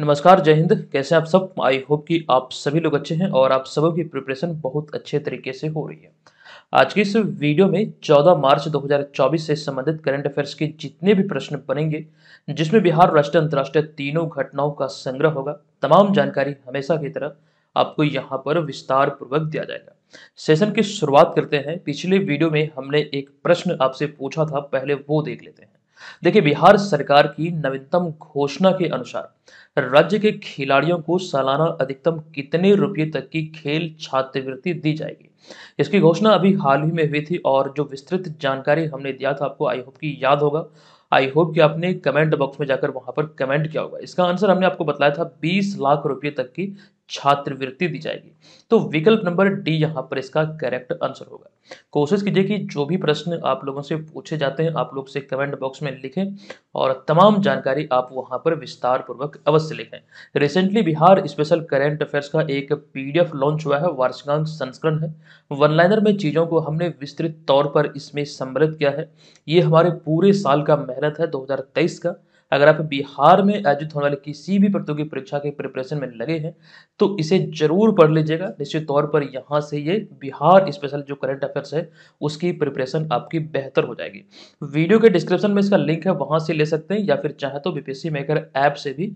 नमस्कार जय हिंद कैसे आप सब आई होप कि आप सभी लोग अच्छे हैं और आप सबों की प्रिपरेशन बहुत अच्छे तरीके से हो रही है आज की इस वीडियो में 14 मार्च 2024 से संबंधित करंट अफेयर्स के जितने भी प्रश्न बनेंगे जिसमें बिहार राष्ट्रीय अंतर्राष्ट्रीय तीनों घटनाओं का संग्रह होगा तमाम जानकारी हमेशा की तरह आपको यहाँ पर विस्तार पूर्वक दिया जाएगा सेशन की शुरुआत करते हैं पिछले वीडियो में हमने एक प्रश्न आपसे पूछा था पहले वो देख लेते हैं देखिए बिहार सरकार की नवीनतम घोषणा के अनुसार राज्य के खिलाड़ियों को सालाना अधिकतम कितने रुपए तक की खेल छात्रवृत्ति दी जाएगी इसकी घोषणा अभी हाल ही में हुई थी और जो विस्तृत जानकारी हमने दिया था आपको आई होप की याद होगा आई होप कि आपने कमेंट बॉक्स में जाकर वहां पर कमेंट किया होगा इसका आंसर हमने आपको बताया था 20 लाख रुपए तक की छात्रवृत्ति दी जाएगी तो विकल्प नंबर डी यहाँ पर इसका करेक्ट आंसर होगा कोशिश कीजिए कि जो भी प्रश्न आप लोगों से पूछे जाते हैं आप लोग से कमेंट बॉक्स में लिखें और तमाम जानकारी आप वहाँ पर विस्तार पूर्वक अवश्य लिखें recently Bihar special current affairs का एक पीडीएफ लॉन्च हुआ है वार्षिकांक संस्करण है वन लाइनर में चीज़ों को हमने विस्तृत तौर पर इसमें सम्मिलित किया है ये हमारे पूरे साल का मेहनत है दो का अगर आप बिहार में आयोजित होने वाली किसी भी प्रतियोगी परीक्षा के प्रिपरेशन में लगे हैं तो इसे जरूर पढ़ लीजिएगा निश्चित तौर पर यहाँ से ये बिहार स्पेशल जो करंट अफेयर्स है उसकी प्रिपरेशन आपकी बेहतर हो जाएगी वीडियो के डिस्क्रिप्शन में इसका लिंक है वहाँ से ले सकते हैं या फिर चाहे तो बी मेकर ऐप से भी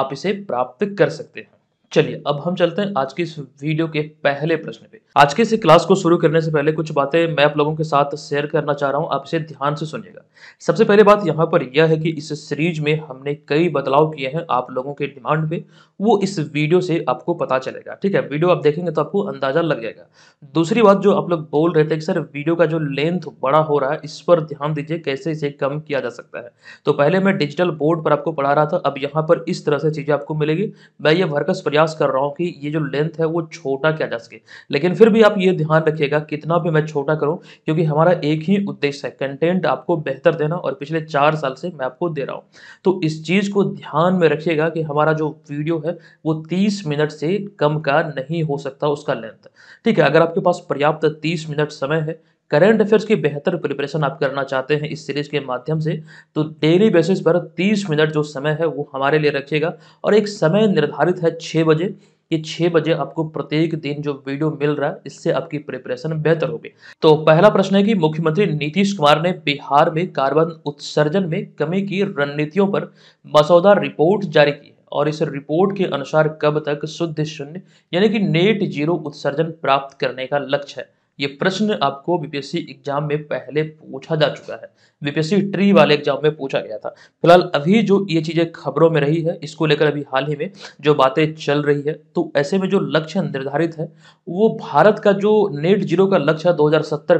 आप इसे प्राप्त कर सकते हैं चलिए अब हम चलते हैं आज के इस वीडियो के पहले प्रश्न पे आज के इस क्लास को शुरू करने से पहले कुछ बातें मैं आप लोगों के साथ शेयर करना चाह रहा हूं आप इसे ध्यान से सुनिएगा सबसे पहले बात यहां पर यह है कि इस सीरीज में हमने कई बदलाव किए हैं आप लोगों के डिमांड पे वो इस वीडियो से आपको पता चलेगा ठीक है वीडियो आप देखेंगे तो आपको अंदाजा लग जाएगा दूसरी बात जो आप लोग बोल रहे थे कि सर वीडियो का जो लेंथ बड़ा हो रहा है इस पर ध्यान दीजिए कैसे इसे कम किया जा सकता है तो पहले मैं डिजिटल बोर्ड पर आपको पढ़ा रहा था अब यहाँ पर इस तरह से चीज़ें आपको मिलेगी मैं ये भरकस प्रयास कर रहा हूँ कि ये जो लेंथ है वो छोटा किया जा सके लेकिन फिर फिर भी आप ये ध्यान रखिएगा कितना भी मैं छोटा करूं क्योंकि हमारा एक ही उद्देश्य है कंटेंट आपको बेहतर देना और पिछले चार साल से मैं आपको दे रहा हूं तो इस चीज़ को ध्यान में रखिएगा कि हमारा जो वीडियो है वो तीस मिनट से कम का नहीं हो सकता उसका लेंथ ठीक है अगर आपके पास पर्याप्त तीस मिनट समय है करंट अफेयर्स की बेहतर प्रिपरेशन आप करना चाहते हैं इस सीरीज के माध्यम से तो डेली बेसिस पर 30 मिनट जो समय है वो हमारे लिए रखिएगा और एक समय निर्धारित है 6 बजे ये छः बजे आपको प्रत्येक दिन जो वीडियो मिल रहा है इससे आपकी प्रिपरेशन बेहतर होगी तो पहला प्रश्न है कि मुख्यमंत्री नीतीश कुमार ने बिहार में कार्बन उत्सर्जन में कमी की रणनीतियों पर मसौदा रिपोर्ट जारी की और इस रिपोर्ट के अनुसार कब तक शुद्ध शून्य यानी कि नेट जीरो उत्सर्जन प्राप्त करने का लक्ष्य है ये प्रश्न आपको बीपीएससी एग्जाम में पहले पूछा जा चुका है बीपीएससी ट्री वाले एग्जाम में पूछा गया था फिलहाल अभी जो ये चीजें खबरों में रही है इसको लेकर अभी हाल ही में जो बातें चल रही है तो ऐसे में जो लक्ष्य निर्धारित है वो भारत का जो नेट जीरो का लक्ष्य दो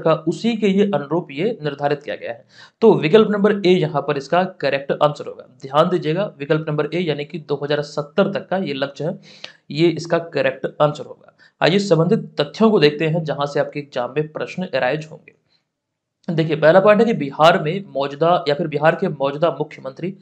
का उसी के ये अनुरूप ये निर्धारित किया गया है तो विकल्प नंबर ए यहाँ पर इसका करेक्ट आंसर होगा ध्यान दीजिएगा विकल्प नंबर ए यानी कि दो तक का ये लक्ष्य है ये इसका करेक्ट आंसर होगा आइए संबंधित तथ्यों को देखते हैं जहां से आपके एग्जाम में प्रश्न अराइज होंगे देखिए पहला पॉइंट है कि बिहार में मौजूदा या फिर बिहार के मौजूदा मुख्यमंत्री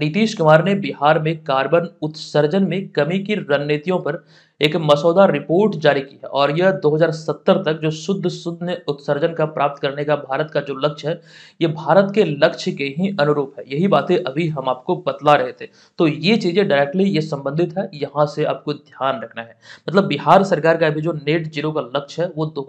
नीतीश कुमार ने बिहार में कार्बन उत्सर्जन में कमी की रणनीतियों पर एक मसौदा रिपोर्ट जारी की है और यह 2070 तक जो शुद्ध शुद्ध उत्सर्जन का प्राप्त करने का भारत का जो लक्ष्य है ये भारत के लक्ष्य के ही अनुरूप है यही बातें अभी हम आपको बतला रहे थे तो ये चीजें डायरेक्टली ये संबंधित है यहाँ से आपको ध्यान रखना है मतलब बिहार सरकार का अभी जो नेट जीरो का लक्ष्य है वो दो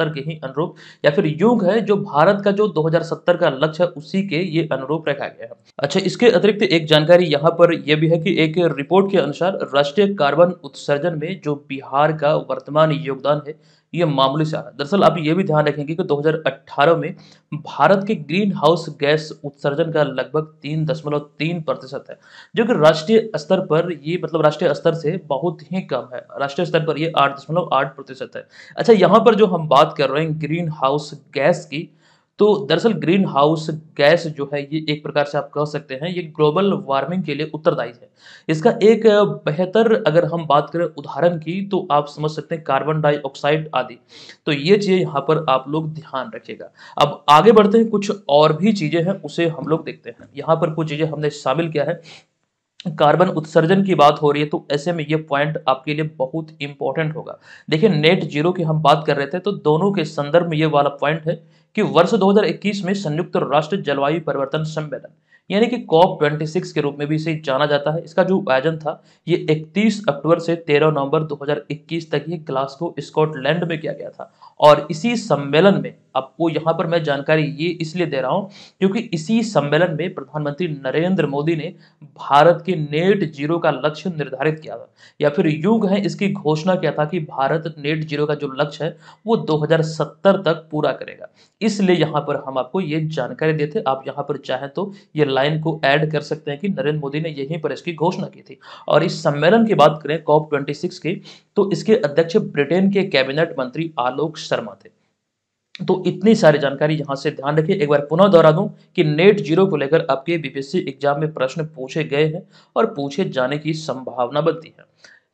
के ही अनुरूप या फिर युग है जो भारत का जो दो का लक्ष्य है उसी के ये अनुरूप रखा गया है अच्छा इसके अतिरिक्त एक जानकारी यहाँ पर यह भी है कि एक रिपोर्ट के अनुसार राष्ट्रीय कार्बन उत्सर्जन में में जो बिहार का वर्तमान योगदान है ये मामूली से आ रहा है दरअसल आप ये भी ध्यान रखेंगे कि 2018 में भारत के ग्रीन हाउस गैस उत्सर्जन का लगभग तीन दशमलव तीन प्रतिशत है जो कि राष्ट्रीय स्तर पर ये मतलब राष्ट्रीय स्तर से बहुत ही कम है राष्ट्रीय स्तर पर ये आठ दशमलव आठ प्रतिशत है अच्छा यहाँ पर जो हम बात कर रहे हैं ग्रीन हाउस गैस की तो दरअसल ग्रीन हाउस गैस जो है ये एक प्रकार से आप कह सकते हैं ये ग्लोबल वार्मिंग के लिए उत्तरदायी है इसका एक बेहतर अगर हम बात करें उदाहरण की तो आप समझ सकते हैं कार्बन डाइऑक्साइड आदि तो ये चीज़ें यहाँ पर आप लोग ध्यान रखिएगा अब आगे बढ़ते हैं कुछ और भी चीज़ें हैं उसे हम लोग देखते हैं यहाँ पर कुछ चीज़ें हमने शामिल किया है कार्बन उत्सर्जन की बात हो रही है तो ऐसे में ये पॉइंट आपके लिए बहुत इंपॉर्टेंट होगा देखिए नेट जीरो की हम बात कर रहे थे तो दोनों के संदर्भ में ये वाला पॉइंट है कि वर्ष 2021 में संयुक्त राष्ट्र जलवायु परिवर्तन सम्मेलन यानी कि कॉप 26 के रूप में भी इसे जाना जाता है इसका जो आयोजन था ये 31 अक्टूबर से 13 नवंबर 2021 तक ये ग्लासगो स्कॉटलैंड में किया गया था और इसी सम्मेलन में आपको यहाँ पर मैं जानकारी ये इसलिए दे रहा हूँ क्योंकि इसी सम्मेलन में प्रधानमंत्री नरेंद्र मोदी ने भारत के नेट जीरो का लक्ष्य निर्धारित किया था या फिर युग है इसकी घोषणा किया था कि भारत नेट जीरो का जो लक्ष्य है वो 2070 तक पूरा करेगा इसलिए यहाँ पर हम आपको ये जानकारी देते आप यहाँ पर चाहें तो ये लाइन को ऐड कर सकते हैं कि नरेंद्र मोदी ने यहीं पर इसकी घोषणा की थी और इस सम्मेलन की बात करें कॉप ट्वेंटी की तो इसके अध्यक्ष ब्रिटेन के कैबिनेट मंत्री आलोक शर्मा थे तो इतनी सारी जानकारी यहां से ध्यान रखिए एक बार पुनः दोहरा दूं कि नेट जीरो को लेकर आपके बीपीएससी एग्जाम में प्रश्न पूछे गए हैं और पूछे जाने की संभावना बनती है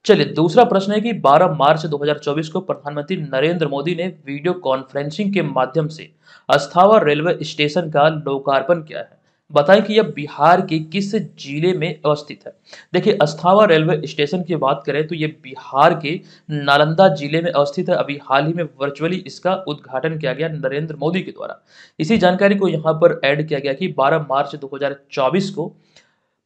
चलिए दूसरा प्रश्न है कि 12 मार्च 2024 को प्रधानमंत्री नरेंद्र मोदी ने वीडियो कॉन्फ्रेंसिंग के माध्यम से अस्थावा रेलवे स्टेशन का लोकार्पण किया है बताएं कि यह बिहार के किस जिले में अवस्थित है देखिए अस्थावा रेलवे स्टेशन की बात करें तो यह बिहार के नालंदा जिले में अवस्थित है अभी हाल ही में वर्चुअली इसका उद्घाटन किया गया नरेंद्र मोदी के द्वारा इसी जानकारी को यहाँ पर ऐड किया गया कि 12 मार्च 2024 को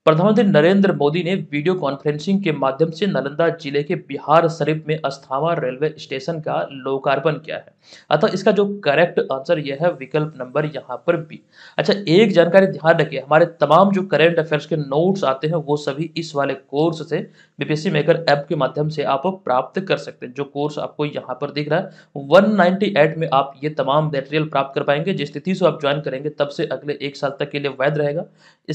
प्रधानमंत्री नरेंद्र मोदी ने वीडियो कॉन्फ्रेंसिंग के माध्यम से नालंदा जिले के बिहार शरीफ में अस्थावा रेलवे स्टेशन का लोकार्पण किया है अतः इसका जो करेक्ट आंसर यह है विकल्प नंबर यहाँ पर बी अच्छा एक जानकारी ध्यान रखिए हमारे तमाम जो करेंट अफेयर्स के नोट्स आते हैं वो सभी इस वाले कोर्स से बीपीएससी मेकर ऐप के माध्यम से आप प्राप्त कर सकते हैं जो कोर्स आपको यहाँ पर दिख रहा है वन में आप ये तमाम मेटेरियल प्राप्त कर पाएंगे जिस तिथि से आप ज्वाइन करेंगे तब से अगले एक साल तक के लिए वैध रहेगा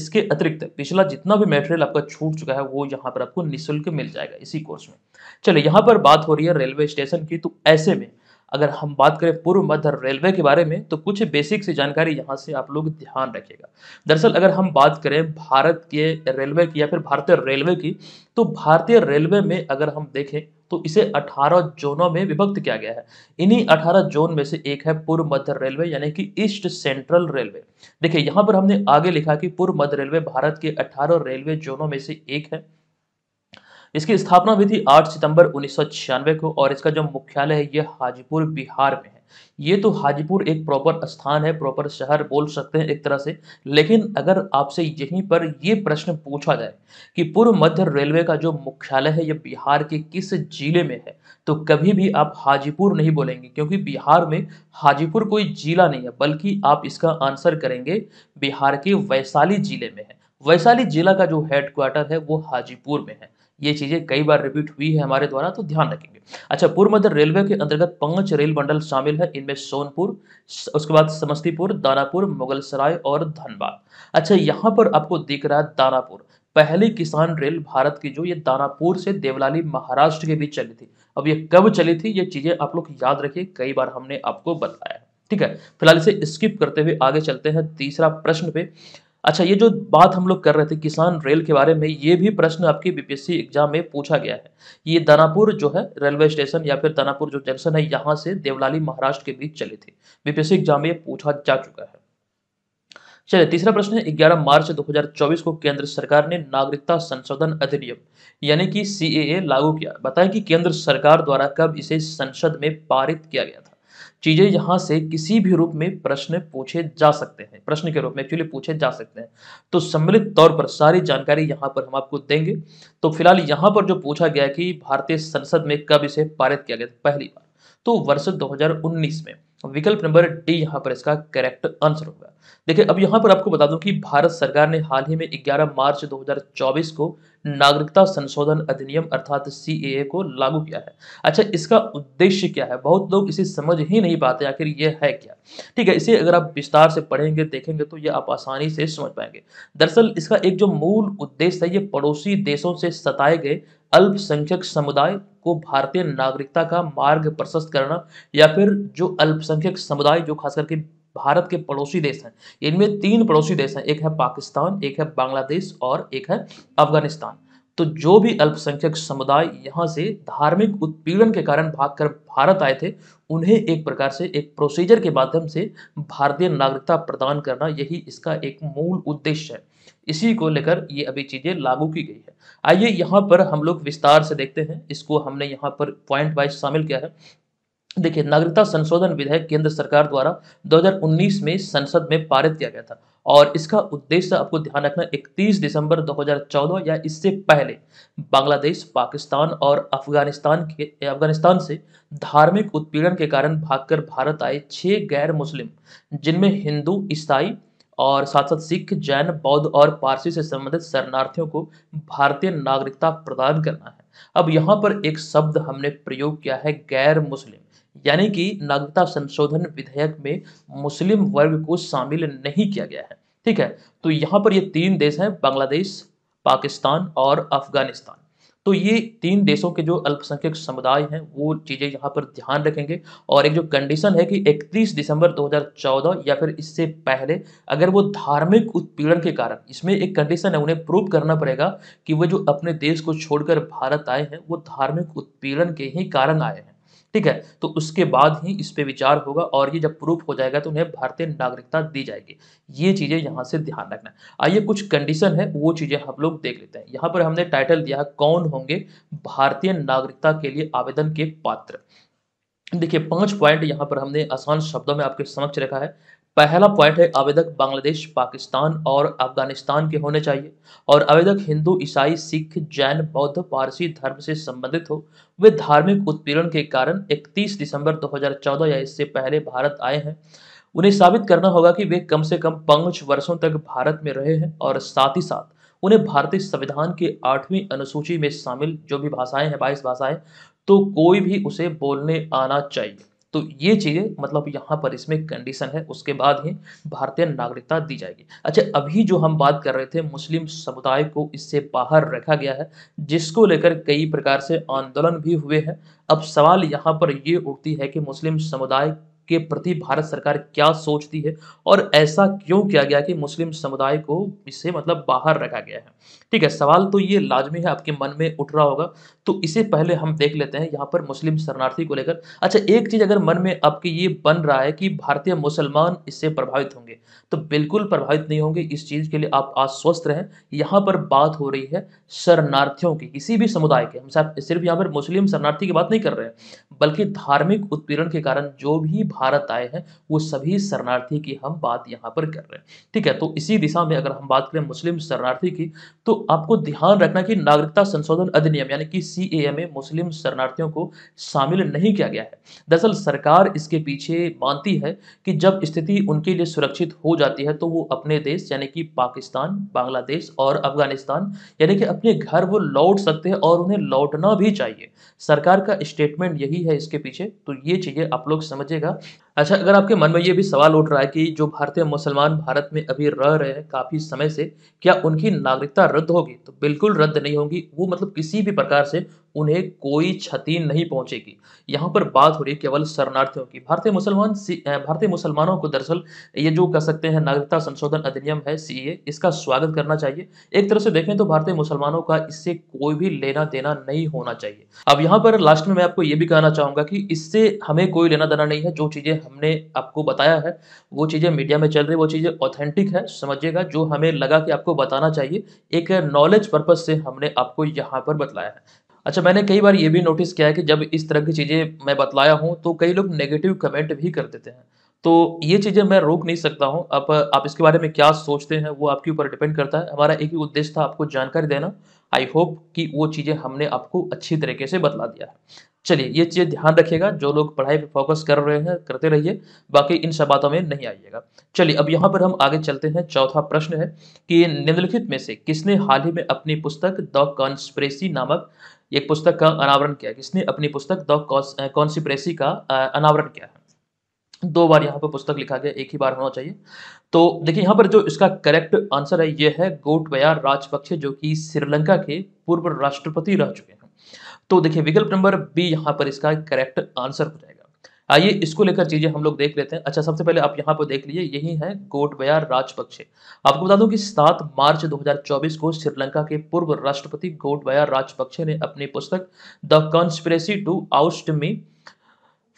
इसके अतिरिक्त पिछला जितना भी मेटेरियल आपका छूट चुका है वो यहाँ पर आपको निःशुल्क मिल जाएगा इसी कोर्स में चलिए यहाँ पर बात हो रही है रेलवे स्टेशन की तो ऐसे में अगर हम बात करें पूर्व मध्य रेलवे के बारे में तो कुछ बेसिक सी जानकारी यहाँ से आप लोग ध्यान रखिएगा दरअसल अगर हम बात करें भारत के रेलवे की या फिर भारतीय रेलवे की तो भारतीय रेलवे में अगर हम देखें तो इसे 18 जोनों में विभक्त किया गया है इन्हीं 18 जोन में से एक है पूर्व मध्य रेलवे यानी कि ईस्ट सेंट्रल रेलवे देखिए यहाँ पर हमने आगे लिखा कि पूर्व मध्य रेलवे भारत के 18 रेलवे जोनों में से एक है इसकी स्थापना भी थी 8 सितंबर उन्नीस को और इसका जो मुख्यालय है ये हाजीपुर बिहार में है ये तो हाजीपुर एक प्रॉपर स्थान है प्रॉपर शहर बोल सकते हैं एक तरह से लेकिन अगर आपसे यहीं पर ये प्रश्न पूछा जाए कि पूर्व मध्य रेलवे का जो मुख्यालय है ये बिहार के किस जिले में है तो कभी भी आप हाजीपुर नहीं बोलेंगे क्योंकि बिहार में हाजीपुर कोई जिला नहीं है बल्कि आप इसका आंसर करेंगे बिहार के वैशाली जिले में है वैशाली जिला का जो हेडक्वार्टर है वो हाजीपुर में है ये चीज़ें कई बार रिपीट हुई है हमारे द्वारा तो ध्यान रखेंगे अच्छा पूर्व मध्य रेलवे के अंतर्गत पांच रेल मंडल शामिल है इनमें सोनपुर उसके बाद समस्तीपुर दानापुर मुगलसराय और धनबाद अच्छा यहाँ पर आपको दिख रहा है दानापुर पहली किसान रेल भारत की जो ये दानापुर से देवलाली महाराष्ट्र के बीच चली थी अब ये कब चली थी ये चीज़ें आप लोग याद रखिए कई बार हमने आपको बताया ठीक है फिलहाल इसे स्किप करते हुए आगे चलते हैं तीसरा प्रश्न पे अच्छा ये जो बात हम लोग कर रहे थे किसान रेल के बारे में ये भी प्रश्न आपकी बीपीएससी एग्जाम में पूछा गया है ये दानापुर जो है रेलवे स्टेशन या फिर दानापुर जो जंक्शन है यहाँ से देवलाली महाराष्ट्र के बीच चले थी बीपीएससी एग्जाम में पूछा जा चुका है चलिए तीसरा प्रश्न है ग्यारह मार्च 2024 को केंद्र सरकार ने नागरिकता संशोधन अधिनियम यानी कि सी लागू किया बताएं कि केंद्र सरकार द्वारा कब इसे संसद में पारित किया गया था चीज़ें यहाँ से किसी भी रूप में प्रश्न पूछे जा सकते हैं प्रश्न के रूप में एक्चुअली पूछे जा सकते हैं तो सम्मिलित तौर पर सारी जानकारी यहाँ पर हम आपको देंगे तो फिलहाल यहाँ पर जो पूछा गया कि भारतीय संसद में कब इसे पारित किया गया पहली बार तो वर्ष दो में विकल्प नंबर डी यहाँ पर इसका करेक्ट आंसर होगा देखिए अब यहाँ पर आपको बता दूं कि भारत सरकार ने हाल ही में 11 मार्च 2024 को नागरिकता संशोधन अधिनियम अर्थात सी को लागू किया है अच्छा इसका उद्देश्य क्या है बहुत लोग इसे समझ ही नहीं पाते आखिर यह है क्या ठीक है इसे अगर आप विस्तार से पढ़ेंगे देखेंगे तो ये आप आसानी से समझ पाएंगे दरअसल इसका एक जो मूल उद्देश्य है ये पड़ोसी देशों से सताए गए अल्पसंख्यक समुदाय को भारतीय नागरिकता का मार्ग प्रशस्त करना या फिर जो अल्पसंख्यक समुदाय जो खास करके भारत के पड़ोसी देश हैं इनमें तीन पड़ोसी देश हैं एक है पाकिस्तान एक है बांग्लादेश और एक है अफगानिस्तान तो जो भी अल्पसंख्यक समुदाय यहाँ से धार्मिक उत्पीड़न के कारण भागकर भारत आए थे उन्हें एक प्रकार से एक प्रोसीजर के माध्यम से भारतीय नागरिकता प्रदान करना यही इसका एक मूल उद्देश्य है इसी को लेकर ये अभी चीज़ें लागू की गई है आइए यहाँ पर हम लोग विस्तार से देखते हैं इसको हमने यहाँ पर पॉइंट वाइज शामिल किया है देखिए नागरिकता संशोधन विधेयक केंद्र सरकार द्वारा 2019 में संसद में पारित किया गया था और इसका उद्देश्य आपको ध्यान रखना 31 दिसंबर 2014 या इससे पहले बांग्लादेश पाकिस्तान और अफगानिस्तान के अफगानिस्तान से धार्मिक उत्पीड़न के कारण भागकर भारत आए छह गैर मुस्लिम जिनमें हिंदू ईसाई और साथ साथ सिख जैन बौद्ध और पारसी से संबंधित शरणार्थियों को भारतीय नागरिकता प्रदान करना है अब यहाँ पर एक शब्द हमने प्रयोग किया है गैर मुस्लिम यानी कि नागरिकता संशोधन विधेयक में मुस्लिम वर्ग को शामिल नहीं किया गया है ठीक है तो यहाँ पर ये तीन देश हैं बांग्लादेश पाकिस्तान और अफगानिस्तान तो ये तीन देशों के जो अल्पसंख्यक समुदाय हैं वो चीज़ें यहाँ पर ध्यान रखेंगे और एक जो कंडीशन है कि 31 दिसंबर 2014 या फिर इससे पहले अगर वो धार्मिक उत्पीड़न के कारण इसमें एक कंडीशन है उन्हें प्रूव करना पड़ेगा कि वो जो अपने देश को छोड़कर भारत आए हैं वो धार्मिक उत्पीड़न के ही कारण आए हैं ठीक है तो उसके बाद ही इस पर विचार होगा और ये जब प्रूफ हो जाएगा तो उन्हें भारतीय नागरिकता दी जाएगी ये चीज़ें यहाँ से ध्यान रखना आइए कुछ कंडीशन है वो चीज़ें हम लोग देख लेते हैं यहाँ पर हमने टाइटल दिया है कौन होंगे भारतीय नागरिकता के लिए आवेदन के पात्र देखिए पांच पॉइंट यहाँ पर हमने आसान शब्दों में आपके समक्ष रखा है पहला पॉइंट है आवेदक बांग्लादेश पाकिस्तान और अफगानिस्तान के होने चाहिए और आवेदक हिंदू ईसाई सिख जैन बौद्ध पारसी धर्म से संबंधित हो वे धार्मिक उत्पीड़न के कारण 31 दिसंबर 2014 या इससे पहले भारत आए हैं उन्हें साबित करना होगा कि वे कम से कम पाँच वर्षों तक भारत में रहे हैं और साथ ही साथ उन्हें भारतीय संविधान के आठवीं अनुसूची में शामिल जो भी भाषाएं हैं बाईस भाषाएं तो कोई भी उसे बोलने आना चाहिए तो ये चीज़ें मतलब यहाँ पर इसमें कंडीशन है उसके बाद ही भारतीय नागरिकता दी जाएगी अच्छा अभी जो हम बात कर रहे थे मुस्लिम समुदाय को इससे बाहर रखा गया है जिसको लेकर कई प्रकार से आंदोलन भी हुए हैं अब सवाल यहाँ पर ये उठती है कि मुस्लिम समुदाय के प्रति भारत सरकार क्या सोचती है और ऐसा क्यों किया गया कि मुस्लिम समुदाय को इसे मतलब बाहर रखा गया है ठीक है सवाल तो ये लाजमी है आपके मन में उठ रहा होगा तो इसे पहले हम देख लेते हैं यहाँ पर मुस्लिम शरणार्थी को लेकर अच्छा एक चीज़ अगर मन में आपके ये बन रहा है कि भारतीय मुसलमान इससे प्रभावित होंगे तो बिल्कुल प्रभावित नहीं होंगे इस चीज़ के लिए आप आश्वस्त रहें यहाँ पर बात हो रही है शरणार्थियों की किसी भी समुदाय के हम सिर्फ यहाँ पर मुस्लिम शरणार्थी की बात नहीं कर रहे हैं बल्कि धार्मिक उत्पीड़न के कारण जो भी भारत आए हैं वो सभी शरणार्थी की हम बात यहाँ पर कर रहे हैं ठीक है तो इसी दिशा में अगर हम बात करें मुस्लिम शरणार्थी की तो आपको ध्यान रखना कि नागरिकता संशोधन अधिनियम यानी कि सी में मुस्लिम शरणार्थियों को शामिल नहीं किया गया है दरअसल सरकार इसके पीछे मानती है कि जब स्थिति उनके लिए सुरक्षित हो जाती है तो वो अपने देश यानी कि पाकिस्तान बांग्लादेश और अफगानिस्तान यानी कि अपने घर वो लौट सकते हैं और उन्हें लौटना भी चाहिए सरकार का स्टेटमेंट यही है इसके पीछे तो ये चीज़ें आप लोग समझेगा अच्छा अगर आपके मन में ये भी सवाल उठ रहा है कि जो भारतीय मुसलमान भारत में अभी रह रहे हैं काफ़ी समय से क्या उनकी नागरिकता रद्द होगी तो बिल्कुल रद्द नहीं होगी वो मतलब किसी भी प्रकार से उन्हें कोई क्षति नहीं पहुंचेगी यहाँ पर बात हो रही है केवल शरणार्थियों की भारतीय मुसलमान भारतीय मुसलमानों को दरअसल ये जो कह सकते हैं नागरिकता संशोधन अधिनियम है सी इसका स्वागत करना चाहिए एक तरह से देखें तो भारतीय मुसलमानों का इससे कोई भी लेना देना नहीं होना चाहिए अब यहाँ पर लास्ट में मैं आपको ये भी कहना चाहूंगा कि इससे हमें कोई लेना देना नहीं है जो चीजें हमने आपको बताया है वो चीजें मीडिया में चल रही वो चीजें ऑथेंटिक है समझिएगा जो हमें लगा कि आपको बताना चाहिए एक नॉलेज पर्पज से हमने आपको यहाँ पर बतलाया है अच्छा मैंने कई बार ये भी नोटिस किया है कि जब इस तरह की चीज़ें मैं बतलाया हूँ तो कई लोग नेगेटिव कमेंट भी कर देते हैं तो ये चीज़ें मैं रोक नहीं सकता हूँ आप आप इसके बारे में क्या सोचते हैं वो आपके ऊपर डिपेंड करता है हमारा एक ही उद्देश्य था आपको जानकारी देना आई होप कि वो चीज़ें हमने आपको अच्छी तरीके से बतला दिया है चलिए ये चीज़ ध्यान रखिएगा जो लोग पढ़ाई पे फोकस कर रहे हैं करते रहिए बाकी इन सब बातों में नहीं आइएगा चलिए अब यहाँ पर हम आगे चलते हैं चौथा प्रश्न है कि निम्नलिखित में से किसने हाल ही में अपनी पुस्तक द कॉन्स्परेसी नामक एक पुस्तक का अनावरण किया किसने अपनी पुस्तक द कॉन्सिप्रेसी का अनावरण किया है दो बार यहाँ पर पुस्तक लिखा गया एक ही बार होना चाहिए तो देखिए यहाँ पर जो इसका करेक्ट आंसर है ये है गोटवया राजपक्षे जो कि श्रीलंका के पूर्व राष्ट्रपति रह चुके हैं तो देखिए विकल्प नंबर बी यहाँ पर इसका करेक्ट आंसर हो जाएगा आइए इसको लेकर चीजें हम लोग देख लेते हैं अच्छा सबसे पहले आप यहाँ पर देख लीजिए यही है गोटबया राजपक्षे आपको बता दूं कि 7 मार्च 2024 को श्रीलंका के पूर्व राष्ट्रपति गोटबया राजपक्षे ने अपनी पुस्तक the conspiracy to oust me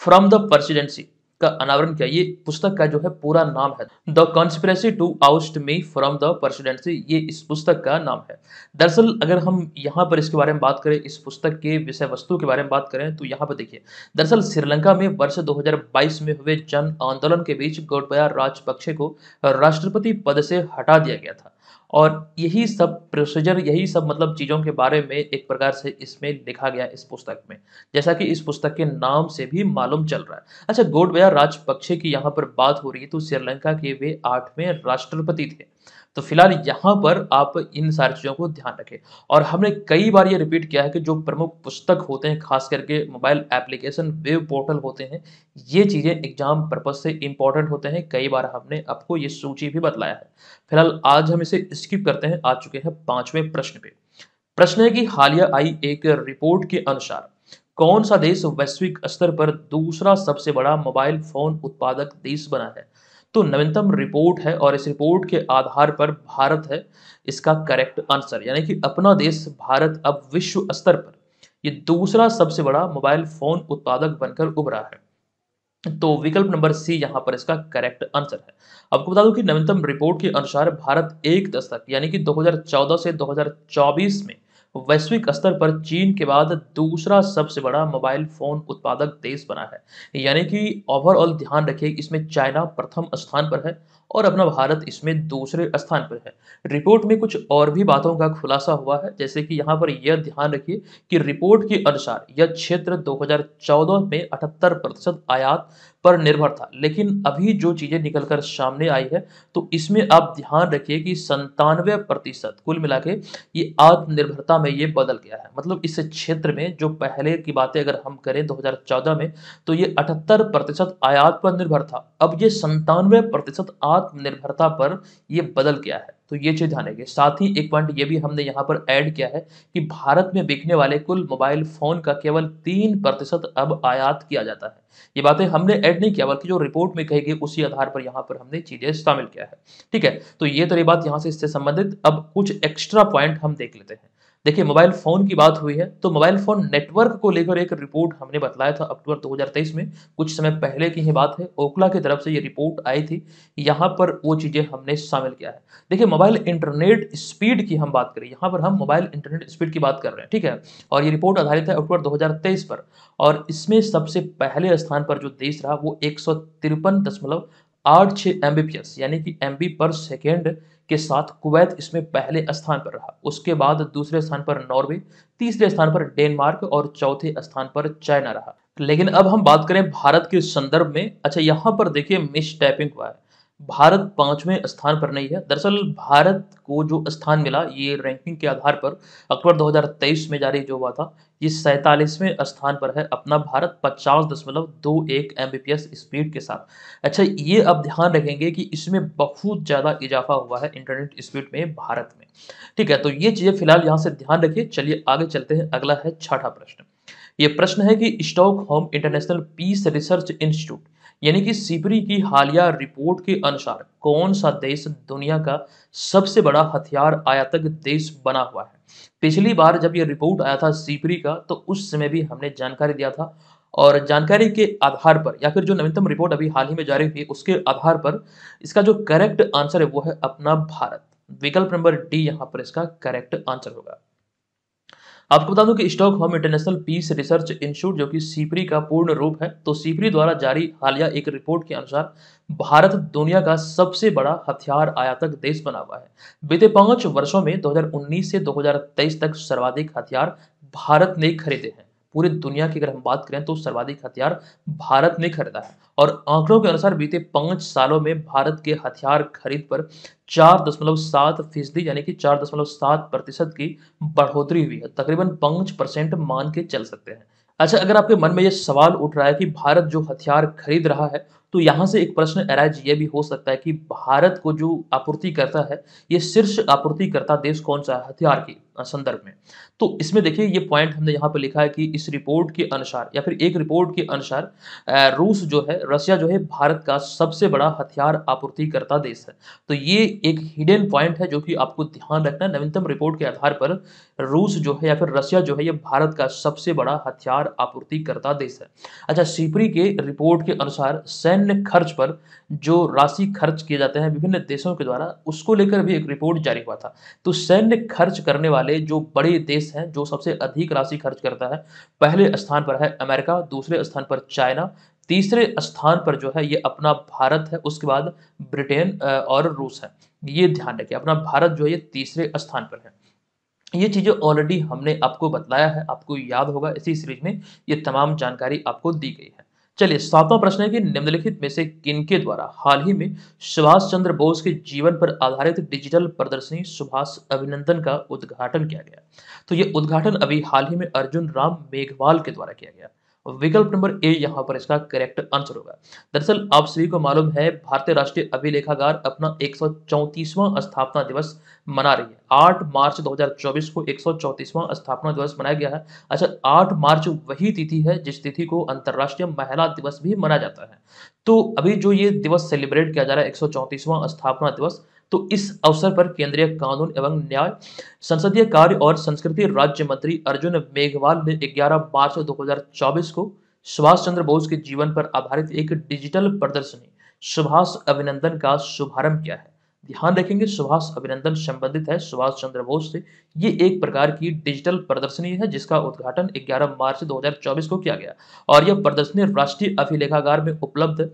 from the presidency का अनावरण किया ये पुस्तक का जो है पूरा नाम है the conspiracy to oust me from the presidency ये इस पुस्तक का नाम है दरअसल अगर हम यहाँ पर इसके बारे में बात करें इस पुस्तक के विषय वस्तु के बारे में बात करें तो यहाँ पर देखिए दरअसल श्रीलंका में वर्ष 2022 में हुए जन आंदोलन के बीच गौटबया राजपक्षे को राष्ट्रपति पद से हटा दिया गया था और यही सब प्रोसीजर यही सब मतलब चीज़ों के बारे में एक प्रकार से इसमें लिखा गया इस पुस्तक में जैसा कि इस पुस्तक के नाम से भी मालूम चल रहा है अच्छा गोडबया राजपक्षे की यहाँ पर बात हो रही है तो श्रीलंका के वे आठवें राष्ट्रपति थे तो फिलहाल यहां पर आप इन सारी चीज़ों को ध्यान रखें और हमने कई बार ये रिपीट किया है कि जो प्रमुख पुस्तक होते हैं खास करके मोबाइल एप्लीकेशन वेब पोर्टल होते हैं ये चीज़ें एग्जाम पर्पज से इंपॉर्टेंट होते हैं कई बार हमने आपको ये सूची भी बतलाया है फिलहाल आज हम इसे स्किप करते हैं आ चुके हैं पांचवें प्रश्न पे प्रश्न है कि हालिया आई एक रिपोर्ट के अनुसार कौन सा देश वैश्विक स्तर पर दूसरा सबसे बड़ा मोबाइल फोन उत्पादक देश बना है तो नवीनतम रिपोर्ट है और इस रिपोर्ट के आधार पर भारत है इसका करेक्ट आंसर यानी कि अपना देश भारत अब विश्व स्तर पर ये दूसरा सबसे बड़ा मोबाइल फोन उत्पादक बनकर उभरा है तो विकल्प नंबर सी यहां पर इसका करेक्ट आंसर है आपको बता दूं कि नवीनतम रिपोर्ट के अनुसार भारत एक दशक यानी कि 2014 से 2024 में वैश्विक स्तर पर चीन के बाद दूसरा सबसे बड़ा मोबाइल फोन उत्पादक देश बना है यानी कि ओवरऑल ध्यान रखिए इसमें चाइना प्रथम स्थान पर है और अपना भारत इसमें दूसरे स्थान पर है रिपोर्ट में कुछ और भी बातों का खुलासा हुआ है जैसे कि यहाँ पर यह ध्यान रखिए कि रिपोर्ट के अनुसार यह क्षेत्र 2014 में 78 प्रतिशत आयात पर निर्भर था लेकिन अभी जो चीज़ें निकलकर सामने आई है तो इसमें आप ध्यान रखिए कि संतानवे प्रतिशत कुल मिला के ये आत्मनिर्भरता में ये बदल गया है मतलब इस क्षेत्र में जो पहले की बातें अगर हम करें 2014 में तो ये अठहत्तर प्रतिशत आयात पर निर्भर था अब ये संतानवे प्रतिशत आत्मनिर्भरता पर यह बदल गया है तो ये चीज़ जानेंगे साथ ही एक पॉइंट ये भी हमने यहाँ पर ऐड किया है कि भारत में बिकने वाले कुल मोबाइल फ़ोन का केवल तीन प्रतिशत अब आयात किया जाता है ये बातें हमने ऐड नहीं किया बल्कि जो रिपोर्ट में कही गई उसी आधार पर यहाँ पर हमने चीज़ें शामिल किया है ठीक है तो ये तो बात यहाँ से इससे संबंधित अब कुछ एक्स्ट्रा पॉइंट हम देख लेते हैं देखिए हम्म। मोबाइल फ़ोन की बात हुई है तो मोबाइल फ़ोन नेटवर्क को लेकर एक रिपोर्ट हमने बतलाया था अक्टूबर 2023 में कुछ समय पहले की ही बात है ओकला की तरफ से ये रिपोर्ट आई थी यहाँ पर वो चीज़ें हमने शामिल किया है देखिए मोबाइल इंटरनेट स्पीड की हम बात करें यहाँ पर हम मोबाइल इंटरनेट स्पीड की बात कर रहे हैं ठीक है और ये रिपोर्ट आधारित है अक्टूबर दो पर और इसमें सबसे पहले स्थान पर जो देश रहा वो एक आठ छः एम यानी कि एम पर सेकेंड के साथ कुवैत इसमें पहले स्थान पर रहा उसके बाद दूसरे स्थान पर नॉर्वे तीसरे स्थान पर डेनमार्क और चौथे स्थान पर चाइना रहा लेकिन अब हम बात करें भारत के संदर्भ में अच्छा यहाँ पर देखिए मिस टैपिंग हुआ है भारत पांचवें स्थान पर नहीं है दरअसल भारत को जो स्थान मिला ये रैंकिंग के आधार पर अक्टूबर 2023 में जारी जो हुआ था ये सैंतालीसवें स्थान पर है अपना भारत पचास दशमलव दो एक एम स्पीड के साथ अच्छा ये अब ध्यान रखेंगे कि इसमें बहुत ज़्यादा इजाफा हुआ है इंटरनेट स्पीड में भारत में ठीक है तो ये चीज़ें फिलहाल यहाँ से ध्यान रखिए चलिए आगे चलते हैं अगला है छठा प्रश्न ये प्रश्न है कि Stockholm international peace research institute यानी कि सिपरी की हालिया रिपोर्ट के अनुसार कौन सा देश दुनिया का सबसे बड़ा हथियार आयातक देश बना हुआ है पिछली बार जब ये रिपोर्ट आया था सीपरी e का तो उस समय भी हमने जानकारी दिया था और जानकारी के आधार पर या फिर जो नवीनतम रिपोर्ट अभी हाल ही में जारी हुई उसके आधार पर इसका जो करेक्ट आंसर है वो है अपना भारत विकल्प नंबर डी यहाँ पर इसका करेक्ट आंसर होगा आपको बता दूं कि home international peace research institute जो कि सीपरी का पूर्ण रूप है तो सीपरी द्वारा जारी हालिया एक रिपोर्ट के अनुसार भारत दुनिया का सबसे बड़ा हथियार आयातक देश बना हुआ है बीते पांच वर्षों में 2019 से 2023 तक सर्वाधिक हथियार भारत ने खरीदे हैं पूरी दुनिया की अगर हम बात करें तो सर्वाधिक हथियार भारत ने खरीदा है और आंकड़ों के अनुसार बीते पांच सालों में भारत के हथियार खरीद पर चार दशमलव सात फीसदी यानी कि चार दशमलव सात प्रतिशत की बढ़ोतरी हुई है तकरीबन पांच परसेंट मान के चल सकते हैं अच्छा अगर आपके मन में यह सवाल उठ रहा है कि भारत जो हथियार खरीद रहा है तो यहाँ से एक प्रश्न अराइज ये भी हो सकता है कि भारत को जो आपूर्ति करता है ये शीर्ष आपूर्ति करता देश कौन सा है हथियार की संदर्भ में तो इसमें देखिए ये पॉइंट हमने यहाँ पे लिखा है कि इस रिपोर्ट के अनुसार या फिर एक रिपोर्ट के अनुसार रूस जो है रशिया जो है भारत का सबसे बड़ा हथियार आपूर्तिकर्ता देश है तो ये एक हिडन पॉइंट है जो कि आपको ध्यान रखना है नवीनतम रिपोर्ट के आधार पर रूस जो है या फिर रशिया जो है ये भारत का सबसे बड़ा हथियार आपूर्तिकर्ता देश है अच्छा सीपरी के रिपोर्ट के अनुसार सैन्य खर्च पर जो राशि खर्च किए जाते हैं विभिन्न देशों के द्वारा उसको लेकर भी एक रिपोर्ट जारी हुआ था तो सैन्य खर्च करने वाले वाले जो बड़े देश हैं जो सबसे अधिक राशि खर्च करता है पहले स्थान पर है अमेरिका दूसरे स्थान पर चाइना तीसरे स्थान पर जो है ये अपना भारत है उसके बाद ब्रिटेन और रूस है ये ध्यान रखिए अपना भारत जो है ये तीसरे स्थान पर है ये चीज़ें ऑलरेडी हमने आपको बताया है आपको याद होगा इसी सीरीज में ये तमाम जानकारी आपको दी गई है चलिए सातवां प्रश्न है कि निम्नलिखित में से किनके द्वारा हाल ही में सुभाष चंद्र बोस के जीवन पर आधारित डिजिटल प्रदर्शनी सुभाष अभिनंदन का उद्घाटन किया गया तो ये उद्घाटन अभी हाल ही में अर्जुन राम मेघवाल के द्वारा किया गया विकल्प नंबर ए यहाँ पर इसका करेक्ट आंसर होगा दरअसल आप सभी को मालूम है भारतीय राष्ट्रीय अभिलेखागार अपना एक स्थापना दिवस मना रही है आठ मार्च 2024 को एक स्थापना दिवस मनाया गया है अच्छा आठ मार्च वही तिथि है जिस तिथि को अंतर्राष्ट्रीय महिला दिवस भी मनाया जाता है तो अभी जो ये दिवस सेलिब्रेट किया जा रहा है एक स्थापना दिवस तो इस अवसर पर केंद्रीय कानून एवं न्याय संसदीय कार्य और संस्कृति राज्य मंत्री अर्जुन मेघवाल ने 11 मार्च 2024 को सुभाष चंद्र बोस के जीवन पर आधारित एक डिजिटल प्रदर्शनी सुभाष अभिनंदन का शुभारंभ किया है ध्यान रखेंगे सुभाष अभिनंदन संबंधित है सुभाष चंद्र बोस से ये एक प्रकार की डिजिटल प्रदर्शनी है जिसका उद्घाटन 11 मार्च 2024 को किया गया और यह प्रदर्शनी राष्ट्रीय अभिलेखागार में उपलब्ध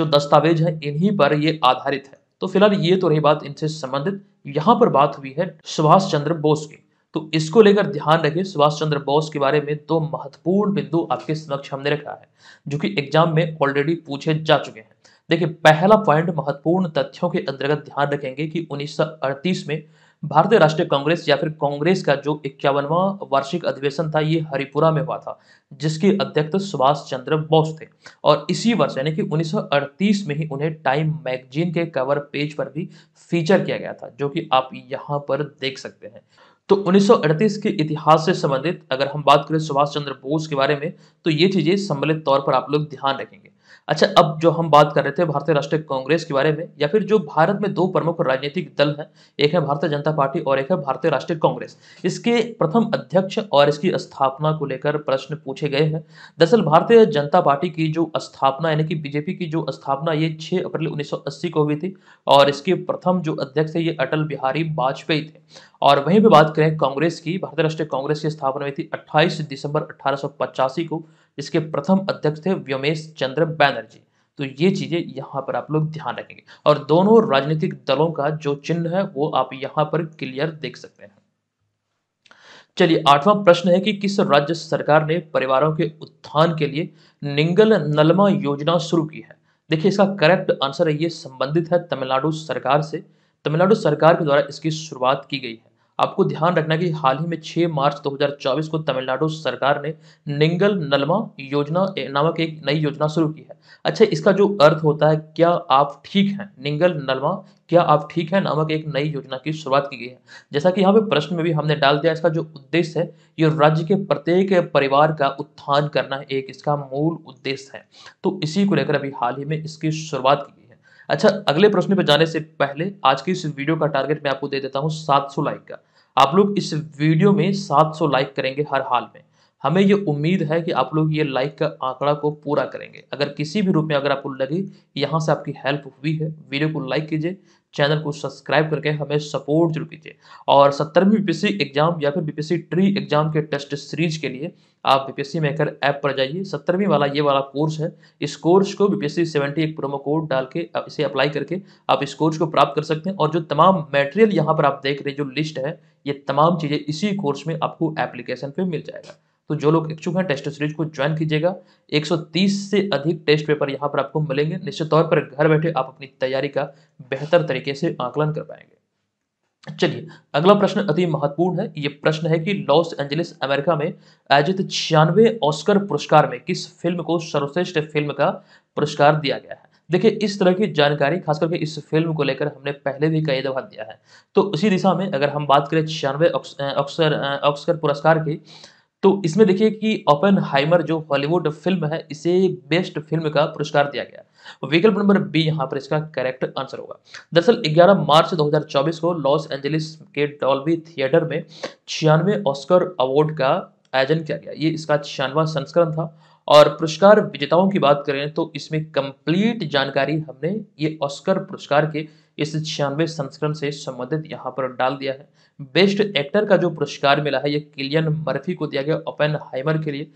जो दस्तावेज है इन्हीं पर ये आधारित है तो फिलहाल ये तो रही बात इनसे संबंधित यहाँ पर बात हुई है सुभाष चंद्र बोस की तो इसको लेकर ध्यान रखिए सुभाष चंद्र बोस के बारे में दो महत्वपूर्ण बिंदु आपके समक्ष हमने रखा है जो कि एग्जाम में ऑलरेडी पूछे जा चुके हैं देखिए पहला पॉइंट महत्वपूर्ण तथ्यों के अंतर्गत ध्यान रखेंगे कि 1938 में भारतीय राष्ट्रीय कांग्रेस या फिर कांग्रेस का जो इक्यावनवा वार्षिक अधिवेशन था ये हरिपुरा में हुआ था जिसके अध्यक्ष सुभाष चंद्र बोस थे और इसी वर्ष यानी कि 1938 में ही उन्हें टाइम मैगजीन के कवर पेज पर भी फीचर किया गया था जो कि आप यहाँ पर देख सकते हैं तो 1938 के इतिहास से संबंधित अगर हम बात करें सुभाष चंद्र बोस के बारे में तो ये चीज़ें सम्मिलित तौर पर आप लोग ध्यान रखेंगे अच्छा अब जो हम बात कर रहे थे भारतीय राष्ट्रीय कांग्रेस के बारे में या फिर जो भारत में दो प्रमुख राजनीतिक दल हैं एक है भारतीय जनता पार्टी और एक है भारतीय राष्ट्रीय कांग्रेस इसके प्रथम अध्यक्ष और इसकी स्थापना को लेकर प्रश्न पूछे गए हैं दरअसल भारतीय जनता पार्टी की जो स्थापना यानी कि बीजेपी की जो स्थापना ये छह अप्रैल उन्नीस को हुई थी और इसके प्रथम जो अध्यक्ष थे ये अटल बिहारी वाजपेयी थे और वहीं पर बात करें कांग्रेस की भारतीय राष्ट्रीय कांग्रेस की स्थापना हुई थी अट्ठाईस दिसंबर अठारह को इसके प्रथम अध्यक्ष थे व्योमेश चंद्र बैनर्जी तो ये चीज़ें यहाँ पर आप लोग ध्यान रखेंगे और दोनों राजनीतिक दलों का जो चिन्ह है वो आप यहाँ पर क्लियर देख सकते हैं चलिए आठवां प्रश्न है कि किस राज्य सरकार ने परिवारों के उत्थान के लिए निंगल नलमा योजना शुरू की है देखिए इसका करेक्ट आंसर है ये संबंधित है तमिलनाडु सरकार से तमिलनाडु सरकार के द्वारा इसकी शुरुआत की गई है आपको ध्यान रखना कि हाल ही में 6 मार्च 2024 को तमिलनाडु सरकार ने निंगल नलमा योजना नामक एक नई योजना शुरू की है अच्छा इसका जो अर्थ होता है क्या आप ठीक हैं निंगल नलमा क्या आप ठीक हैं नामक एक नई योजना की शुरुआत की गई है जैसा कि यहाँ पे प्रश्न में भी हमने डाल दिया इसका जो उद्देश्य है ये राज्य के प्रत्येक परिवार का उत्थान करना एक इसका मूल उद्देश्य है तो इसी को लेकर अभी हाल ही में इसकी शुरुआत की गई अच्छा अगले प्रश्न पर जाने से पहले आज की इस वीडियो का टारगेट मैं आपको दे देता हूँ 700 लाइक का आप लोग इस वीडियो में 700 लाइक करेंगे हर हाल में हमें ये उम्मीद है कि आप लोग ये लाइक का आंकड़ा को पूरा करेंगे अगर किसी भी रूप में अगर आपको लगे यहाँ से आपकी हेल्प हुई है वीडियो को लाइक कीजिए चैनल को सब्सक्राइब करके हमें सपोर्ट जरूर कीजिए और सत्तरवीं बीपीएससी एग्जाम या फिर बीपीएससी ट्री एग्जाम के टेस्ट सीरीज के लिए आप बीपीएससी मेकर ऐप पर जाइए सत्तरवीं वाला ये वाला कोर्स है इस कोर्स को बीपीएससी सेवेंटी एक प्रोमो कोड डाल के इसे अप्लाई करके आप इस कोर्स को प्राप्त कर सकते हैं और जो तमाम मेटेरियल यहाँ पर आप देख रहे हैं जो लिस्ट है ये तमाम चीज़ें इसी कोर्स में आपको एप्लीकेशन पर मिल जाएगा तो जो लोग इच्छुक हैं टेस्ट सीरीज को ज्वाइन कीजिएगा 130 से अधिक टेस्ट पेपर यहाँ पर आपको मिलेंगे निश्चित तौर पर घर बैठे आप अपनी तैयारी का बेहतर तरीके से आकलन कर पाएंगे चलिए अगला प्रश्न अति महत्वपूर्ण है ये प्रश्न है कि लॉस एंजलिस अमेरिका में आयोजित छियानवे ऑस्कर पुरस्कार में किस फिल्म को सर्वश्रेष्ठ फिल्म का पुरस्कार दिया गया है देखिए इस तरह की जानकारी खास करके इस फिल्म को लेकर हमने पहले भी कई दफा दिया है तो उसी दिशा में अगर हम बात करें छियानवे ऑक्सर अक्सर पुरस्कार की तो इसमें देखिए कि ओपन हाइमर जो हॉलीवुड फिल्म है इसे बेस्ट फिल्म का पुरस्कार दिया गया विकल्प नंबर बी यहां पर इसका करेक्ट आंसर होगा दरअसल 11 मार्च 2024 को लॉस एंजलिस के डॉल्बी थिएटर में छियानवे ऑस्कर अवार्ड का आयोजन किया गया ये इसका छियानवा संस्करण था और पुरस्कार विजेताओं की बात करें तो इसमें कंप्लीट जानकारी हमने ये ऑस्कर पुरस्कार के इस छियानवे संस्करण से संबंधित यहाँ पर डाल दिया है बेस्ट एक्टर का जो पुरस्कार मिला है ये किलियन मर्फी को दिया गया ओपन हाइमर के लिए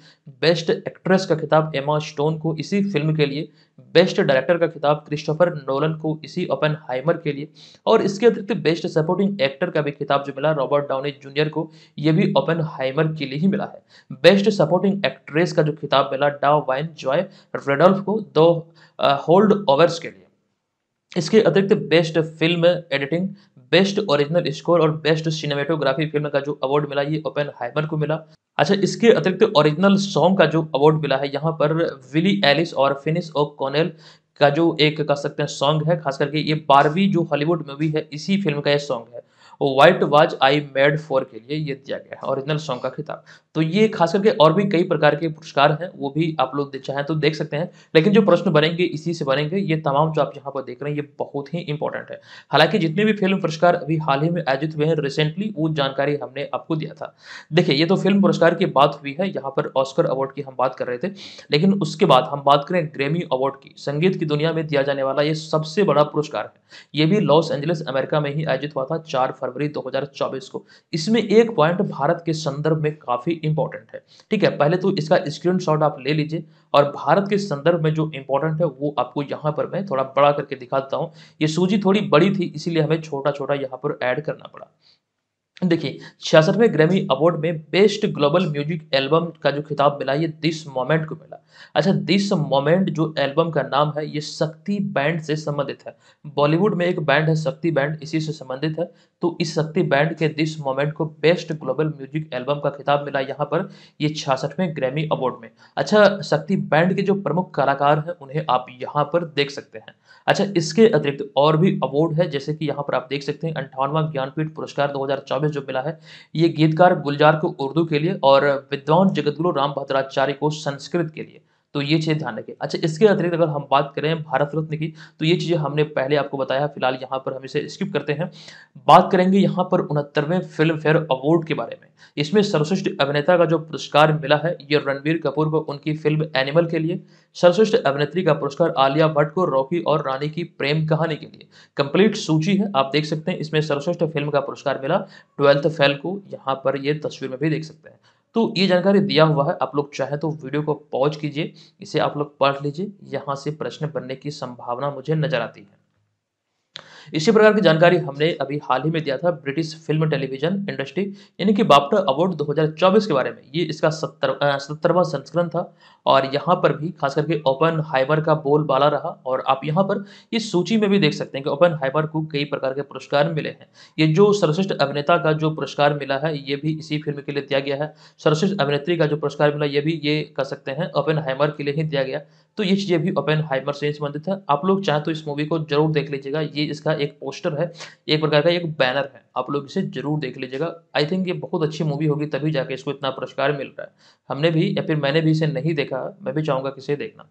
बेस्ट एक्ट्रेस का खिताब एमा स्टोन को इसी फिल्म के लिए बेस्ट डायरेक्टर का खिताब क्रिस्टोफर नोलन को इसी ओपन हाइमर के लिए और इसके अतिरिक्त बेस्ट सपोर्टिंग एक्टर का भी खिताब जो मिला रॉबर्ट डाउनी जूनियर को यह भी ओपन हाइमर के लिए ही मिला है बेस्ट सपोर्टिंग एक्ट्रेस का जो खिताब मिला डा वाइन जॉय रेडोल्फ को दो होल्ड ओवर्स के लिए इसके अतिरिक्त best film editing best original score और बेस्ट सिनेमेटोग्राफी फिल्म का जो अवार्ड मिला ये ओपन हाइबर को मिला अच्छा इसके अतिरिक्त ओरिजिनल सॉन्ग का जो अवार्ड मिला है यहाँ पर विली एलिस और फिनिस ऑफ कॉनेल का जो एक कह सकते हैं सॉन्ग है खास करके ये बारहवीं जो हॉलीवुड मूवी है इसी फिल्म का ये सॉन्ग है what was I made for के लिए ये दिया गया है ओरिजिनल सॉन्ग का खिताब तो ये खास करके और भी कई प्रकार के पुरस्कार हैं वो भी आप लोग चाहें तो देख सकते हैं लेकिन जो प्रश्न बनेंगे इसी से बनेंगे ये तमाम जो आप यहाँ पर देख रहे हैं ये बहुत ही इंपॉर्टेंट है हालांकि जितने भी फिल्म पुरस्कार अभी हाल ही में आयोजित हुए हैं रिसेंटली वो जानकारी हमने आपको दिया था देखिए ये तो फिल्म पुरस्कार की बात हुई है यहाँ पर ऑस्कर अवार्ड की हम बात कर रहे थे लेकिन उसके बाद हम बात करें ग्रेमी अवार्ड की संगीत की दुनिया में दिया जाने वाला ये सबसे बड़ा पुरस्कार है ये भी लॉस एंजलिस अमेरिका में ही आयोजित हुआ था चार फरवरी 2024 को इसमें एक पॉइंट भारत के संदर्भ में काफ़ी इंपॉर्टेंट है ठीक है पहले तो इसका स्क्रीनशॉट आप ले लीजिए और भारत के संदर्भ में जो इंपॉर्टेंट है वो आपको यहाँ पर मैं थोड़ा बड़ा करके दिखा देता हूँ ये सूची थोड़ी बड़ी थी इसीलिए हमें छोटा छोटा यहाँ पर ऐड करना पड़ा देखिए छियासठवें ग्रैमी अवार्ड में बेस्ट ग्लोबल म्यूजिक एल्बम का जो खिताब मिला ये दिस मोमेंट को मिला अच्छा दिस मोमेंट जो एल्बम का नाम है ये शक्ति बैंड से संबंधित है बॉलीवुड में एक बैंड है शक्ति बैंड इसी से संबंधित है तो इस शक्ति बैंड के दिस मोमेंट को बेस्ट ग्लोबल म्यूजिक एल्बम का खिताब मिला यहाँ पर ये छियासठवें ग्रैमी अवार्ड में अच्छा शक्ति बैंड के जो प्रमुख कलाकार हैं उन्हें आप यहाँ पर देख सकते हैं अच्छा इसके अतिरिक्त और भी अवार्ड है जैसे कि यहाँ पर आप देख सकते हैं अंठानवा ज्ञानपीठ पुरस्कार 2024 जो मिला है ये गीतकार गुलजार को उर्दू के लिए और विद्वान जगतगुरु राम भद्राचार्य को संस्कृत के लिए तो ये चीज़ ध्यान रखें अच्छा इसके अतिरिक्त अगर हम बात करें भारत रत्न की तो ये चीज़ें हमने पहले आपको बताया फिलहाल यहाँ पर हम इसे स्किप करते हैं बात करेंगे यहाँ पर उनहत्तरवें फिल्म फेयर अवार्ड के बारे में इसमें सर्वश्रेष्ठ अभिनेता का जो पुरस्कार मिला है ये रणबीर कपूर को उनकी फिल्म एनिमल के लिए सर्वश्रेष्ठ अभिनेत्री का पुरस्कार आलिया भट्ट को रॉकी और रानी की प्रेम कहानी के लिए कंप्लीट सूची है आप देख सकते हैं इसमें सर्वश्रेष्ठ फिल्म का पुरस्कार मिला ट्वेल्थ फेल को यहाँ पर ये तस्वीर में भी देख सकते हैं तो ये जानकारी दिया हुआ है आप लोग चाहे तो वीडियो को पॉज कीजिए इसे आप लोग पढ़ लीजिए यहाँ से प्रश्न बनने की संभावना मुझे नजर आती है इसी प्रकार की जानकारी हमने अभी हाल ही में दिया था ब्रिटिश फिल्म टेलीविजन इंडस्ट्री यानी कि बापटा अवार्ड 2024 के बारे में ये इसका सत्तर सत्तरवा संस्करण था और यहाँ पर भी खास करके ओपन हाइबर का बोल बाला रहा और आप यहाँ पर इस सूची में भी देख सकते हैं कि ओपन हाइबर को कई प्रकार के पुरस्कार मिले हैं ये जो सर्वश्रेष्ठ अभिनेता का जो पुरस्कार मिला है ये भी इसी फिल्म के लिए दिया गया है सर्वश्रेष्ठ अभिनेत्री का जो पुरस्कार मिला ये भी ये कह सकते हैं ओपन हाइमर के लिए ही दिया गया तो ये चीज़ें भी ओपन हाइमर से संबंधित है आप लोग चाहें तो इस मूवी को जरूर देख लीजिएगा ये इसका एक पोस्टर है एक प्रकार का एक बैनर है आप लोग इसे जरूर देख लीजिएगा आई थिंक ये बहुत अच्छी मूवी होगी तभी जाके इसको इतना पुरस्कार मिल रहा है हमने भी या फिर मैंने भी इसे नहीं देखा मैं भी चाहूँगा किसे देखना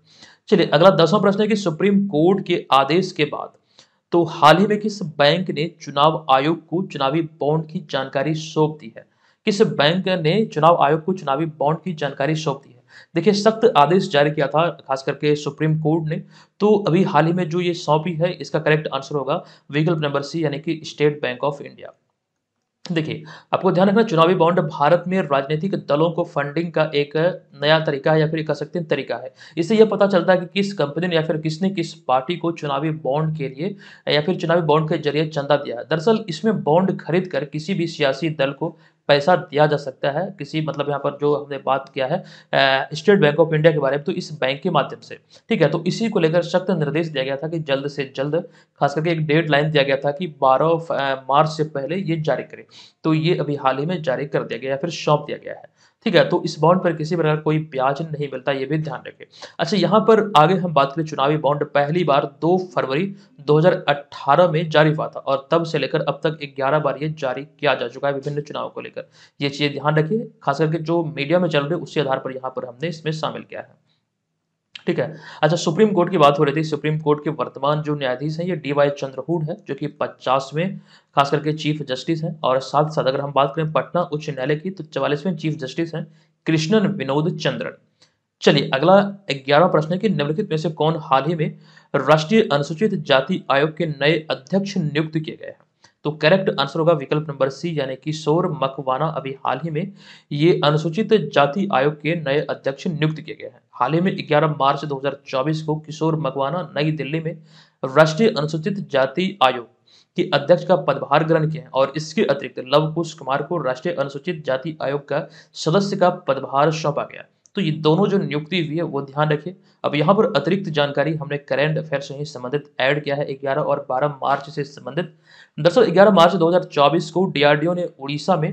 चलिए अगला दसवां प्रश्न है कि सुप्रीम कोर्ट के आदेश के बाद तो हाल ही में किस बैंक ने चुनाव आयोग को चुनावी बॉन्ड की जानकारी सौंप दी है किस बैंक ने चुनाव आयोग को चुनावी बॉन्ड की जानकारी सौंप दी है देखिए सख्त आदेश जारी किया था खास करके सुप्रीम कोर्ट ने तो अभी हाल ही में जो ये सौंपी है इसका करेक्ट आंसर होगा विकल्प नंबर सी यानी कि स्टेट बैंक ऑफ इंडिया देखिए आपको ध्यान रखना चुनावी बॉन्ड भारत में राजनीतिक दलों को फंडिंग का एक नया तरीका है या फिर कह सकते हैं तरीका है इससे यह पता चलता है कि किस कंपनी ने या फिर किसने किस पार्टी को चुनावी बॉन्ड के लिए या फिर चुनावी बॉन्ड के जरिए चंदा दिया है दरअसल इसमें बॉन्ड खरीद कर किसी भी सियासी दल को पैसा दिया जा सकता है किसी मतलब यहाँ पर जो हमने बात किया है स्टेट बैंक ऑफ इंडिया के बारे में तो इस बैंक के माध्यम से ठीक है तो इसी को लेकर सख्त निर्देश दिया गया था कि जल्द से जल्द खास करके एक डेड लाइन दिया गया था कि 12 मार्च से पहले ये जारी करें तो ये अभी हाल ही में जारी कर दिया गया या फिर सौंप दिया गया है ठीक है तो इस बॉन्ड पर किसी प्रकार कोई ब्याज नहीं मिलता ये भी ध्यान रखें अच्छा यहाँ पर आगे हम बात करें चुनावी बॉन्ड पहली बार दो फरवरी 2018 में जारी हुआ था और तब से लेकर अब तक 11 बार ये जारी किया जा चुका है विभिन्न चुनाव को लेकर ये चीज़ें ध्यान रखिए खास करके जो मीडिया में चल रही है उसी आधार पर यहाँ पर हमने इसमें शामिल किया है ठीक है अच्छा सुप्रीम कोर्ट की बात हो रही थी सुप्रीम कोर्ट के वर्तमान जो न्यायाधीश हैं ये डी वाई चंद्रहूड है जो कि पचासवें खास करके चीफ जस्टिस हैं और साथ साथ अगर हम बात करें पटना उच्च न्यायालय की तो चवालीसवें चीफ जस्टिस हैं कृष्णन विनोद चंद्रन चलिए अगला ग्यारह प्रश्न है कि निम्नलिखित में से कौन हाल ही में राष्ट्रीय अनुसूचित जाति आयोग के नए अध्यक्ष नियुक्त किए गए हैं तो करेक्ट आंसर होगा विकल्प नंबर सी यानी कि शोर मकवाना अभी हाल ही में ये अनुसूचित जाति आयोग के नए अध्यक्ष नियुक्त किए गए हैं हाल ही में 11 मार्च 2024 को किशोर मकवाना नई दिल्ली में राष्ट्रीय अनुसूचित जाति आयोग के अध्यक्ष का पदभार ग्रहण किया है और इसके अतिरिक्त लव कुश कुमार को राष्ट्रीय अनुसूचित जाति आयोग का सदस्य का पदभार सौंपा गया है तो ये दोनों जो नियुक्ति हुई है वो ध्यान रखिए अब यहाँ पर अतिरिक्त जानकारी हमने करेंट अफेयर से ही संबंधित ऐड किया है 11 और 12 मार्च से संबंधित दरअसल 11 मार्च 2024 को डीआरडीओ ने उड़ीसा में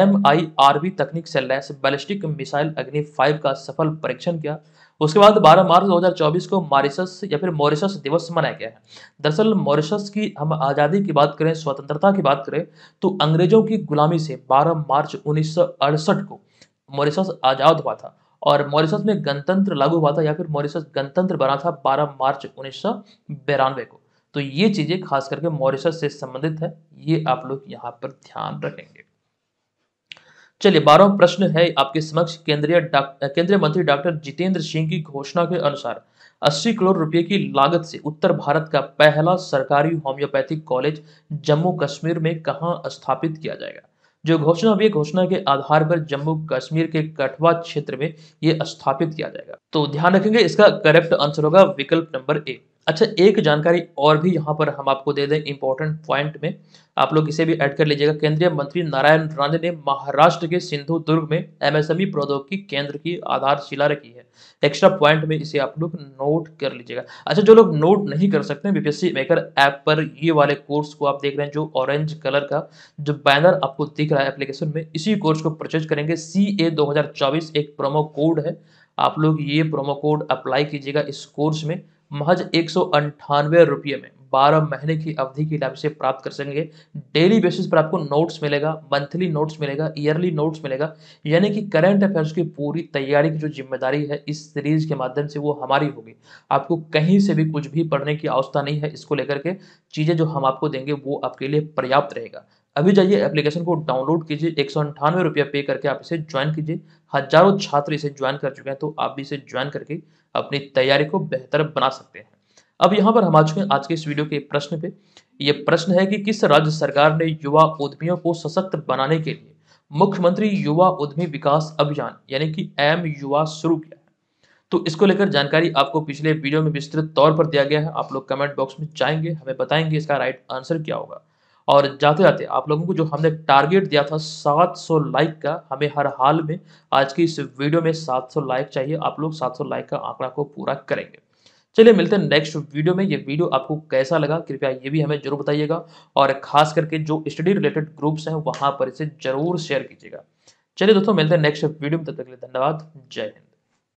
एम आई आर वी तकनीक से लैस बैलिस्टिक मिसाइल अग्नि फाइव का सफल परीक्षण किया उसके बाद 12 मार्च 2024 को मॉरिशस या फिर मॉरिशस दिवस मनाया गया है दरअसल मॉरिशस की हम आज़ादी की बात करें स्वतंत्रता की बात करें तो अंग्रेजों की गुलामी से 12 मार्च उन्नीस को मॉरिशस आज़ाद हुआ था और मॉरिशस में गणतंत्र लागू हुआ था या फिर मॉरिशस गणतंत्र बना था 12 मार्च उन्नीस को तो ये चीज़ें खास करके मॉरिशस से संबंधित है ये आप लोग यहाँ पर ध्यान रखेंगे चलिए बारह प्रश्न है आपके समक्ष केंद्रीय केंद्रीय मंत्री डॉक्टर जितेंद्र सिंह की घोषणा के अनुसार 80 करोड़ रुपए की लागत से उत्तर भारत का पहला सरकारी होम्योपैथिक कॉलेज जम्मू कश्मीर में कहाँ स्थापित किया जाएगा जो घोषणा हुई घोषणा के आधार पर जम्मू कश्मीर के कठवा क्षेत्र में ये स्थापित किया जाएगा तो ध्यान रखेंगे इसका करेक्ट आंसर होगा विकल्प नंबर ए अच्छा एक जानकारी और भी यहाँ पर हम आपको दे दें इंपॉर्टेंट पॉइंट में आप लोग इसे भी ऐड कर लीजिएगा केंद्रीय मंत्री नारायण राणे ने महाराष्ट्र के सिंधु दुर्ग में एमएसएमई प्रौद्योगिकी केंद्र की आधारशिला रखी है एक्स्ट्रा पॉइंट में इसे आप लोग नोट कर लीजिएगा अच्छा जो लोग नोट नहीं कर सकते बीपीएससी मेकर ऐप पर ये वाले कोर्स को आप देख रहे हैं जो ऑरेंज कलर का जो बैनर आपको दिख रहा है एप्लीकेशन में इसी कोर्स को परचेज करेंगे सी ए एक प्रोमो कोड है आप लोग ये प्रोमो कोड अप्लाई कीजिएगा इस कोर्स में महज एक रुपये में बारह महीने की अवधि की लाभ से प्राप्त कर सकेंगे डेली बेसिस पर आपको नोट्स मिलेगा मंथली नोट्स मिलेगा ईयरली नोट्स मिलेगा यानी कि करंट अफेयर्स की पूरी तैयारी की जो जिम्मेदारी है इस सीरीज के माध्यम से वो हमारी होगी आपको कहीं से भी कुछ भी पढ़ने की आवश्यकता नहीं है इसको लेकर के चीज़ें जो हम आपको देंगे वो आपके लिए पर्याप्त रहेगा अभी जाइए एप्लीकेशन को डाउनलोड कीजिए एक सौ अंठानवे रुपया पे करके आप इसे ज्वाइन कीजिए हजारों छात्र इसे ज्वाइन कर चुके हैं तो आप भी इसे ज्वाइन करके अपनी तैयारी को बेहतर बना सकते हैं अब यहाँ पर हम आ चुके हैं आज के इस वीडियो के प्रश्न पे ये प्रश्न है कि किस राज्य सरकार ने युवा उद्यमियों को सशक्त बनाने के लिए मुख्यमंत्री युवा उद्यमी विकास अभियान यानी कि एम युवा शुरू किया तो इसको लेकर जानकारी आपको पिछले वीडियो में विस्तृत तौर पर दिया गया है आप लोग कमेंट बॉक्स में जाएंगे हमें बताएंगे इसका राइट आंसर क्या होगा और जाते जाते आप लोगों को जो हमने टारगेट दिया था 700 लाइक का हमें हर हाल में आज की इस वीडियो में 700 लाइक चाहिए आप लोग 700 लाइक का आंकड़ा को पूरा करेंगे चलिए मिलते हैं नेक्स्ट वीडियो में ये वीडियो आपको कैसा लगा कृपया ये भी हमें जरूर बताइएगा और खास करके जो स्टडी रिलेटेड ग्रुप्स हैं वहाँ पर इसे जरूर शेयर कीजिएगा चलिए दोस्तों मिलते हैं नेक्स्ट वीडियो में तब तक के लिए धन्यवाद जय हिंद